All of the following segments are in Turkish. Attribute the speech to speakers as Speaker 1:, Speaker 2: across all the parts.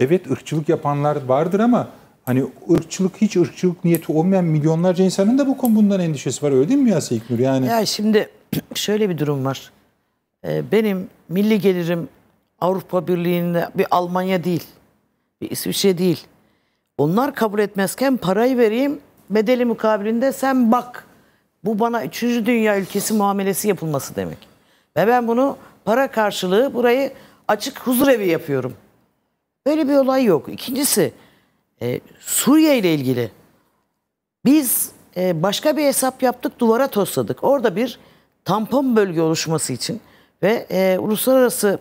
Speaker 1: Evet ırkçılık yapanlar vardır ama hani ırkçılık hiç ırkçılık niyeti olmayan milyonlarca
Speaker 2: insanın da bu konu bundan endişesi var öyle değil mi Yasa İknur? Yani... Ya şimdi şöyle bir durum var. Ee, benim milli gelirim Avrupa Birliği'nde bir Almanya değil, bir İsviçre değil. Onlar kabul etmezken parayı vereyim, bedeli mukabilinde sen bak. Bu bana 3. Dünya ülkesi muamelesi yapılması demek. Ve ben bunu para karşılığı burayı açık huzur evi yapıyorum. Böyle bir olay yok. İkincisi e, Suriye ile ilgili biz e, başka bir hesap yaptık duvara tosladık. Orada bir tampon bölge oluşması için ve e, uluslararası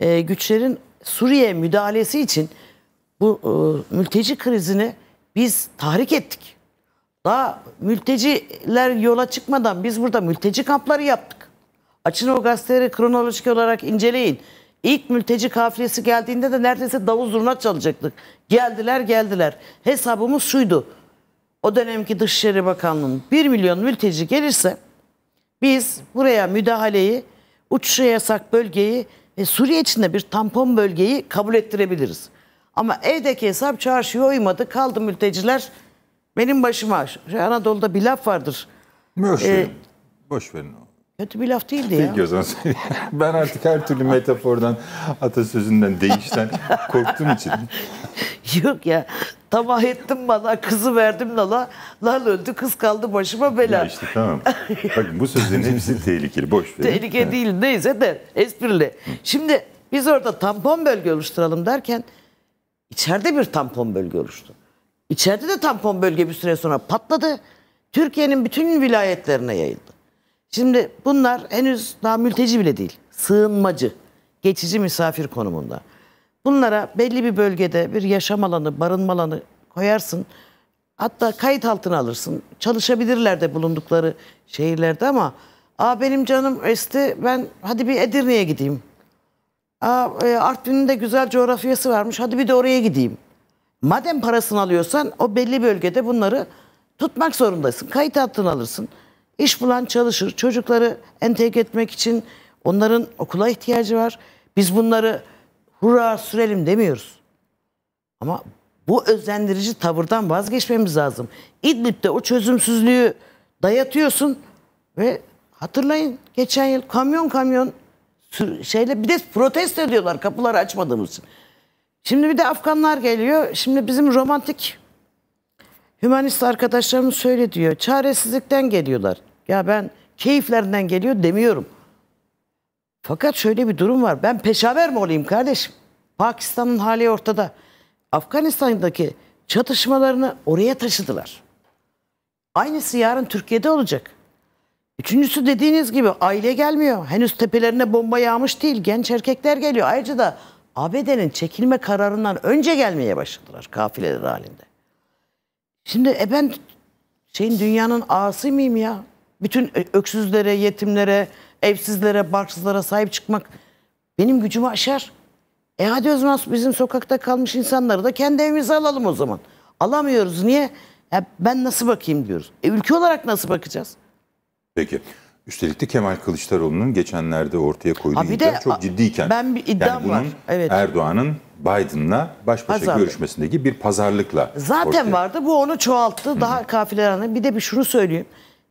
Speaker 2: e, güçlerin Suriye müdahalesi için bu e, mülteci krizini biz tahrik ettik. Daha mülteciler yola çıkmadan biz burada mülteci kampları yaptık. Açın o gazeteleri kronolojik olarak inceleyin. İlk mülteci kafilesi geldiğinde de neredeyse davul zurna çalacaktık. Geldiler geldiler. Hesabımız şuydu. O dönemki Dışişleri Bakanlığı'nın 1 milyon mülteci gelirse biz buraya müdahaleyi, uçuşa yasak bölgeyi ve Suriye içinde bir tampon bölgeyi kabul ettirebiliriz. Ama evdeki hesap çarşıya uymadı. Kaldı mülteciler benim başıma. Anadolu'da bir laf vardır. Boş ee, verin. Boş verin Kötü bir laf değildi ya. Peki o
Speaker 1: Ben artık her türlü metafordan, atasözünden, değişten korktuğum için.
Speaker 2: Yok ya. Tamah ettim bana, kızı verdim Lala. Lal öldü, kız kaldı başıma bela. Ya işte tamam. Bakın
Speaker 1: bu sözlerin hepsi tehlikeli, boş ver. Tehlike ha.
Speaker 2: değil, neyse de esprili. Şimdi biz orada tampon bölge oluşturalım derken içeride bir tampon bölge oluştu. İçeride de tampon bölge bir süre sonra patladı. Türkiye'nin bütün vilayetlerine yayıldı. Şimdi bunlar henüz daha mülteci bile değil. Sığınmacı, geçici misafir konumunda. Bunlara belli bir bölgede bir yaşam alanı, barınma alanı koyarsın. Hatta kayıt altına alırsın. Çalışabilirler de bulundukları şehirlerde ama Aa benim canım esti ben hadi bir Edirne'ye gideyim. Aa e, Artvin'in de güzel coğrafyası varmış hadi bir de oraya gideyim. Madem parasını alıyorsan o belli bölgede bunları tutmak zorundasın. Kayıt altına alırsın. İş bulan çalışır. Çocukları entegre etmek için onların okula ihtiyacı var. Biz bunları hurra sürelim demiyoruz. Ama bu özendirici tavırdan vazgeçmemiz lazım. İdlib'de o çözümsüzlüğü dayatıyorsun ve hatırlayın geçen yıl kamyon kamyon şeyle bir de protesto ediyorlar kapıları açmadığımız için. Şimdi bir de Afganlar geliyor. Şimdi bizim romantik hümanist arkadaşlarımız şöyle diyor. Çaresizlikten geliyorlar. Ya ben keyiflerinden geliyor demiyorum. Fakat şöyle bir durum var. Ben peşaver mi olayım kardeşim? Pakistan'ın hali ortada. Afganistan'daki çatışmalarını oraya taşıdılar. Aynısı yarın Türkiye'de olacak. Üçüncüsü dediğiniz gibi aile gelmiyor. Henüz tepelerine bomba yağmış değil. Genç erkekler geliyor. Ayrıca da ABD'nin çekilme kararından önce gelmeye başladılar kafileler halinde. Şimdi e ben şeyin dünyanın ağası mıyım ya? bütün e, öksüzlere, yetimlere, evsizlere, barksızlara sahip çıkmak benim gücümü aşar. E hadi o bizim sokakta kalmış insanları da kendi evimize alalım o zaman. Alamıyoruz. Niye? Ya ben nasıl bakayım diyoruz. E ülke olarak nasıl bakacağız?
Speaker 1: Peki. Üstelik de Kemal Kılıçdaroğlu'nun geçenlerde ortaya koyduğu iddia de, çok ciddiyken. Ben bir iddiam yani bunun var. Evet. Erdoğan'ın Biden'la baş başa Pazarlık. görüşmesindeki bir pazarlıkla. Zaten ortaya. vardı
Speaker 2: bu onu çoğalttı. Daha kafilerane. Bir de bir şunu söyleyeyim.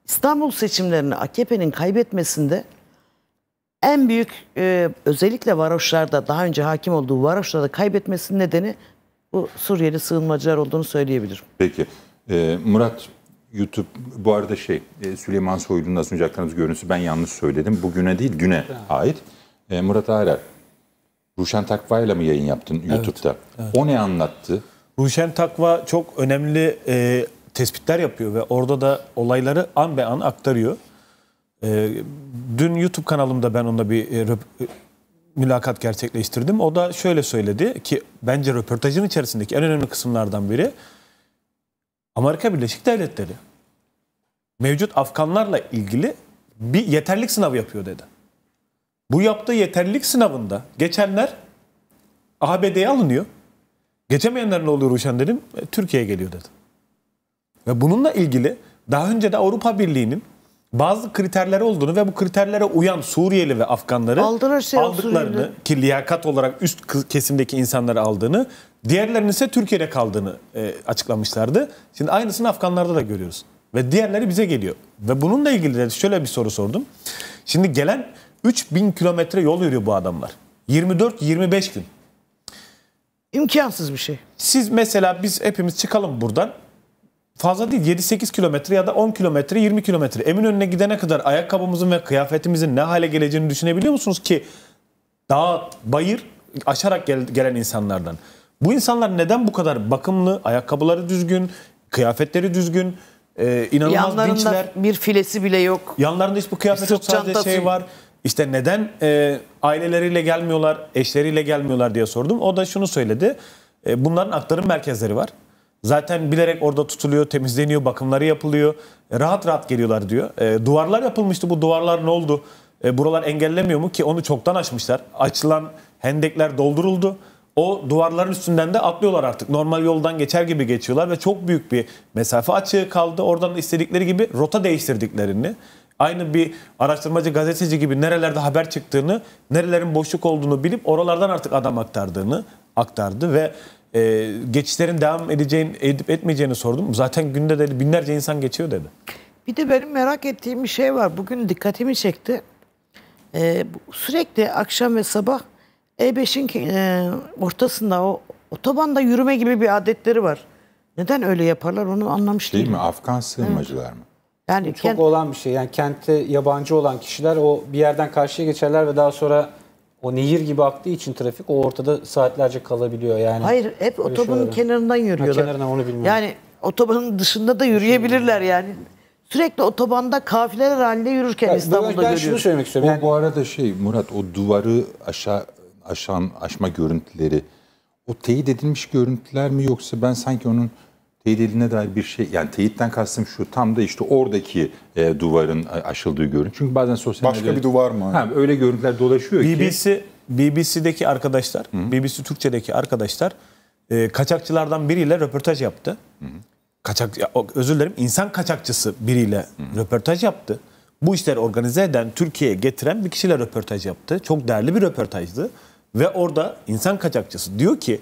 Speaker 2: İstanbul seçimlerini AKP'nin kaybetmesinde en büyük e, özellikle varoşlarda daha önce hakim olduğu varoşlarda kaybetmesinin nedeni bu Suriyeli sığınmacılar olduğunu söyleyebilirim.
Speaker 1: Peki ee, Murat YouTube bu arada şey e, Süleyman Soylu'nun az önce sunacaklarınız görüntüsü ben yanlış söyledim. Bugüne değil güne evet. ait. Ee, Murat Ağrer Ruşen Takva'yla mı yayın yaptın YouTube'da? Evet, evet. O ne anlattı?
Speaker 3: Ruşen Takva çok önemli e, tespitler yapıyor ve orada da olayları an be an aktarıyor. E, dün YouTube kanalımda ben onunla bir e, röp, e, mülakat gerçekleştirdim. O da şöyle söyledi ki bence röportajın içerisindeki en önemli kısımlardan biri Amerika Birleşik Devletleri mevcut Afganlarla ilgili bir yeterlik sınavı yapıyor dedi. Bu yaptığı yeterlilik sınavında geçenler ABD'ye alınıyor. Geçemeyenler ne oluyor Ruşen dedim. E, Türkiye'ye geliyor dedi. Ve bununla ilgili daha önce de Avrupa Birliği'nin bazı kriterleri olduğunu ve bu kriterlere uyan Suriyeli ve Afganları Aldırırsa şey aldıklarını Suriyeli. ki liyakat olarak üst kesimdeki insanları aldığını diğerlerinin ise Türkiye'de kaldığını e, açıklamışlardı. Şimdi aynısını Afganlarda da görüyoruz ve diğerleri bize geliyor. Ve bununla ilgili de şöyle bir soru sordum. Şimdi gelen 3000 kilometre yol yürüyor bu adamlar. 24-25 gün. İmkansız bir şey. Siz mesela biz hepimiz çıkalım buradan fazla değil 7-8 kilometre ya da 10 kilometre 20 kilometre emin önüne gidene kadar ayakkabımızın ve kıyafetimizin ne hale geleceğini düşünebiliyor musunuz ki dağ, bayır aşarak gel- gelen insanlardan. Bu insanlar neden bu kadar bakımlı, ayakkabıları düzgün, kıyafetleri düzgün, e, inanılmaz Yanlarında dinçler.
Speaker 2: bir filesi bile yok.
Speaker 3: Yanlarında hiç bu kıyafet yok sadece şey çantası. şey var. İşte neden e, aileleriyle gelmiyorlar, eşleriyle gelmiyorlar diye sordum. O da şunu söyledi. E, bunların aktarım merkezleri var. Zaten bilerek orada tutuluyor, temizleniyor, bakımları yapılıyor. E, rahat rahat geliyorlar diyor. E, duvarlar yapılmıştı. Bu duvarlar ne oldu? E, buralar engellemiyor mu ki onu çoktan açmışlar. Açılan hendekler dolduruldu. O duvarların üstünden de atlıyorlar artık. Normal yoldan geçer gibi geçiyorlar ve çok büyük bir mesafe açığı kaldı. Oradan istedikleri gibi rota değiştirdiklerini, aynı bir araştırmacı gazeteci gibi nerelerde haber çıktığını, nerelerin boşluk olduğunu bilip oralardan artık adam aktardığını aktardı ve e, geçişlerin devam edeceğini, edip etmeyeceğini sordum. Zaten günde dedi binlerce insan geçiyor dedi.
Speaker 2: Bir de benim merak ettiğim bir şey var. Bugün dikkatimi çekti. Ee, sürekli akşam ve sabah E5'in e, ortasında o otobanda yürüme gibi bir adetleri var. Neden öyle yaparlar onu anlamış değil, mi? Afgan sığınmacılar evet. mı?
Speaker 1: Yani çok kent... olan bir şey. Yani kente yabancı olan kişiler o bir yerden karşıya geçerler ve daha sonra o nehir gibi aktığı için trafik o ortada saatlerce kalabiliyor yani. Hayır hep otobanın kenarından yürüyorlar. Ha, kenarına onu bilmiyorum.
Speaker 2: Yani otobanın dışında da yürüyebilirler yani. Sürekli otobanda kafileler halinde yürürken yani, İstanbul'da ben görüyoruz. Ben şunu söylemek istiyorum. O,
Speaker 1: yani... Bu arada şey Murat o duvarı aşağı aşan aşma görüntüleri o teyit edilmiş görüntüler mi yoksa ben sanki onun teyit edildiğine dair bir şey yani teyitten kastım şu tam da işte oradaki e, duvarın e, aşıldığı görün. Çünkü bazen sosyal Başka bir duvar mı? Ha, öyle görüntüler
Speaker 3: dolaşıyor BBC, ki. BBC'deki arkadaşlar, Hı. BBC Türkçe'deki arkadaşlar e, kaçakçılardan biriyle röportaj yaptı. Hı. Kaçak, özür dilerim insan kaçakçısı biriyle Hı. röportaj yaptı. Bu işleri organize eden, Türkiye'ye getiren bir kişiyle röportaj yaptı. Çok değerli bir röportajdı. Ve orada insan kaçakçısı diyor ki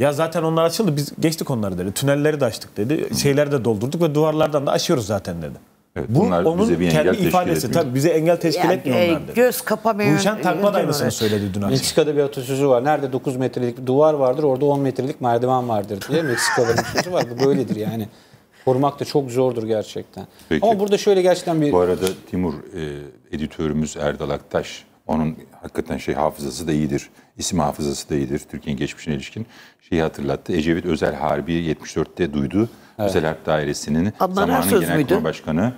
Speaker 3: ya zaten onlar açıldı biz geçtik onları dedi. Tünelleri de açtık dedi. Şeyleri de doldurduk ve duvarlardan da aşıyoruz zaten dedi. Evet, Bu onun bize bir engel kendi ifadesi. Tabii bize engel teşkil yani, etmiyor e, onlar dedi.
Speaker 2: Göz kapamıyor.
Speaker 3: Gülşen Takma da aynısını söyledi dün akşam.
Speaker 1: Meksika'da bir atasözü var. Nerede 9 metrelik duvar vardır orada 10 metrelik merdiven vardır diye Meksika'da bir sözü var. Bu böyledir yani. Korumak da çok zordur gerçekten. Peki. Ama burada şöyle gerçekten bir... Bu arada Timur e, editörümüz Erdal Aktaş onun hakikaten şey hafızası da iyidir. İsim hafızası da iyidir. Türkiye'nin geçmişine ilişkin şeyi hatırlattı. Ecevit Özel Harbi 74'te duydu. Evet. Özel Harp Dairesi'nin Adnan zamanın Genelkurmay Başkanı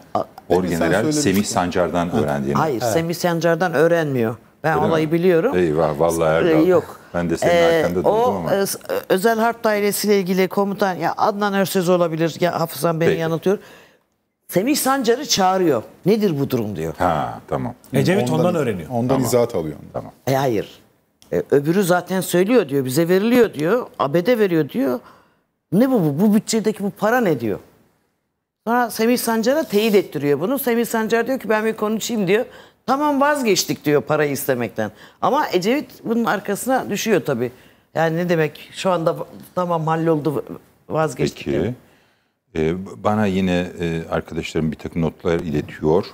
Speaker 1: Orgeneral Semih Sancar'dan evet. öğrendiğini. Hayır, evet. Semih
Speaker 2: Sancar'dan öğrenmiyor. Ben Öyle olayı mi? biliyorum. Eyvah vallahi ee, Erdal. Yok. Ben de senin ee, arkanda o, duydum ama. E, e, Özel Harp dairesiyle ilgili komutan ya Adnan Örsöz olabilir. Ya hafızam beni Peki. yanıltıyor. Semih Sancar'ı çağırıyor. Nedir bu durum diyor. Ha tamam. Ecevit ondan, ondan öğreniyor. Ondan tamam. izahat alıyor. Tamam. E hayır. E, öbürü zaten söylüyor diyor. Bize veriliyor diyor. ABD veriyor diyor. Ne bu bu? Bu bütçedeki bu para ne diyor. Sonra Semih Sancar'a teyit ettiriyor bunu. Semih Sancar diyor ki ben bir konuşayım diyor. Tamam vazgeçtik diyor parayı istemekten. Ama Ecevit bunun arkasına düşüyor tabii. Yani ne demek şu anda tamam halloldu vazgeçtik.
Speaker 1: Peki. Diyor. Ee, bana yine e, arkadaşlarım bir takım notlar iletiyor.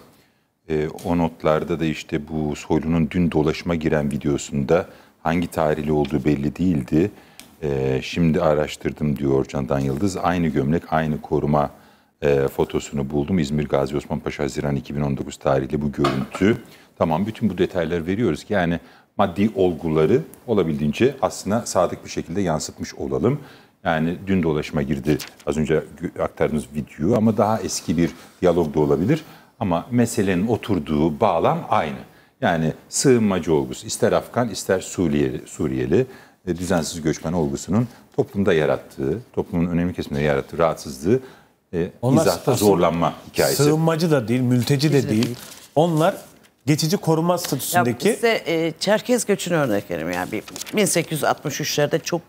Speaker 1: Ee, o notlarda da işte bu soylunun dün dolaşıma giren videosunda hangi tarihli olduğu belli değildi. Ee, şimdi araştırdım diyor Candan Yıldız. Aynı gömlek, aynı koruma e, fotosunu buldum. İzmir Gazi Osman Paşa Haziran 2019 tarihli bu görüntü. Tamam bütün bu detayları veriyoruz ki yani maddi olguları olabildiğince aslında sadık bir şekilde yansıtmış olalım. Yani dün dolaşıma girdi az önce aktardığınız video ama daha eski bir diyalog da olabilir. Ama meselenin oturduğu bağlam aynı. Yani sığınmacı olgusu ister Afgan ister Suriyeli, Suriyeli e, düzensiz göçmen olgusunun toplumda yarattığı, toplumun önemli kesiminde yarattığı rahatsızlığı e, Onlar izahta zorlanma
Speaker 3: hikayesi. Sığınmacı da değil, mülteci de değil. Onlar geçici koruma statüsündeki... Ya
Speaker 2: bize e, Çerkez göçünü örnek verelim. Yani 1863'lerde çok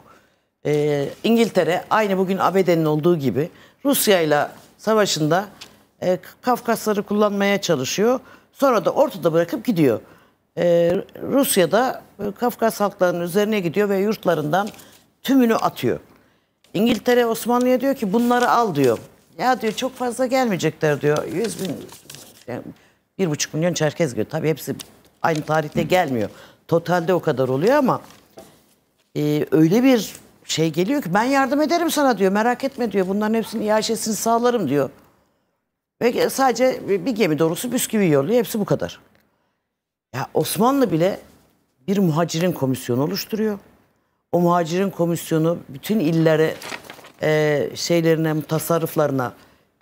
Speaker 2: e, İngiltere aynı bugün ABD'nin olduğu gibi Rusya ile savaşında e, Kafkasları kullanmaya çalışıyor. Sonra da ortada bırakıp gidiyor. E, da e, Kafkas halklarının üzerine gidiyor ve yurtlarından tümünü atıyor. İngiltere Osmanlı'ya diyor ki bunları al diyor. Ya diyor çok fazla gelmeyecekler diyor. 100 bin, yani bir buçuk milyon Çerkez diyor. Tabii hepsi aynı tarihte gelmiyor. Totalde o kadar oluyor ama e, öyle bir şey geliyor ki ben yardım ederim sana diyor. Merak etme diyor. Bunların hepsini iaşesini sağlarım diyor. Ve sadece bir gemi doğrusu bisküvi yolluyor. Hepsi bu kadar. Ya Osmanlı bile bir muhacirin komisyonu oluşturuyor. O muhacirin komisyonu bütün illere e, şeylerine, tasarruflarına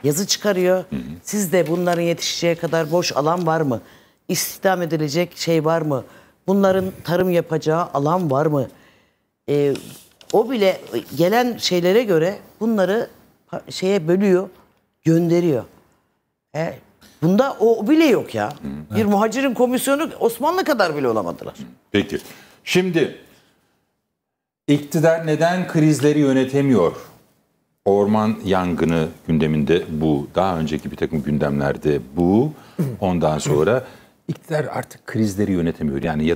Speaker 2: yazı çıkarıyor. Hı Siz de bunların yetişeceği kadar boş alan var mı? İstihdam edilecek şey var mı? Bunların tarım yapacağı alan var mı? E, o bile gelen şeylere göre bunları şeye bölüyor, gönderiyor. E, bunda o bile yok ya. Bir muhacirin komisyonu Osmanlı kadar bile olamadılar.
Speaker 1: Peki. Şimdi iktidar neden krizleri yönetemiyor? Orman yangını gündeminde bu. Daha önceki bir takım
Speaker 3: gündemlerde bu. Ondan sonra iktidar artık krizleri yönetemiyor. Yani ya